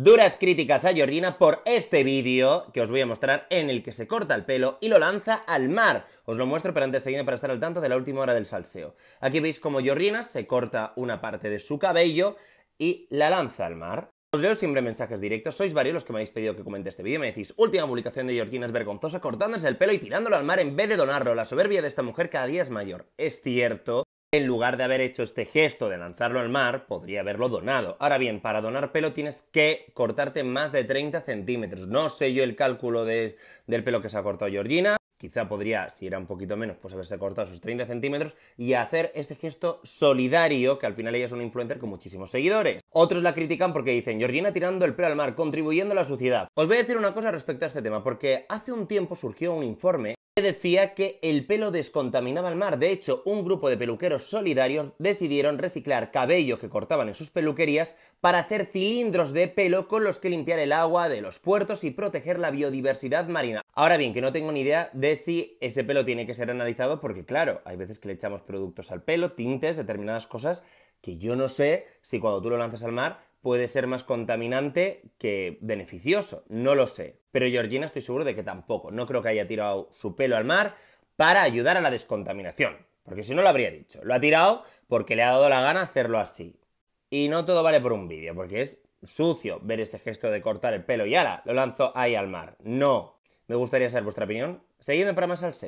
Duras críticas a Jordina por este vídeo que os voy a mostrar en el que se corta el pelo y lo lanza al mar. Os lo muestro, pero antes seguidme para estar al tanto de la última hora del salseo. Aquí veis como Jordina se corta una parte de su cabello y la lanza al mar. Os leo siempre mensajes directos, sois varios los que me habéis pedido que comente este vídeo, me decís, última publicación de Georgina es vergonzosa cortándose el pelo y tirándolo al mar en vez de donarlo, la soberbia de esta mujer cada día es mayor. Es cierto, en lugar de haber hecho este gesto de lanzarlo al mar, podría haberlo donado. Ahora bien, para donar pelo tienes que cortarte más de 30 centímetros. No sé yo el cálculo del pelo que se ha cortado Georgina. Quizá podría, si era un poquito menos, pues haberse cortado sus 30 centímetros y hacer ese gesto solidario, que al final ella es una influencer con muchísimos seguidores. Otros la critican porque dicen, Georgina tirando el pelo al mar, contribuyendo a la suciedad. Os voy a decir una cosa respecto a este tema, porque hace un tiempo surgió un informe decía que el pelo descontaminaba el mar. De hecho, un grupo de peluqueros solidarios decidieron reciclar cabello que cortaban en sus peluquerías para hacer cilindros de pelo con los que limpiar el agua de los puertos y proteger la biodiversidad marina. Ahora bien, que no tengo ni idea de si ese pelo tiene que ser analizado, porque claro, hay veces que le echamos productos al pelo, tintes, determinadas cosas, que yo no sé si cuando tú lo lanzas al mar puede ser más contaminante que beneficioso, no lo sé. Pero Georgina estoy seguro de que tampoco, no creo que haya tirado su pelo al mar para ayudar a la descontaminación, porque si no lo habría dicho. Lo ha tirado porque le ha dado la gana hacerlo así. Y no todo vale por un vídeo, porque es sucio ver ese gesto de cortar el pelo y ala, lo lanzo ahí al mar. No. Me gustaría saber vuestra opinión. Seguidme para más SEO.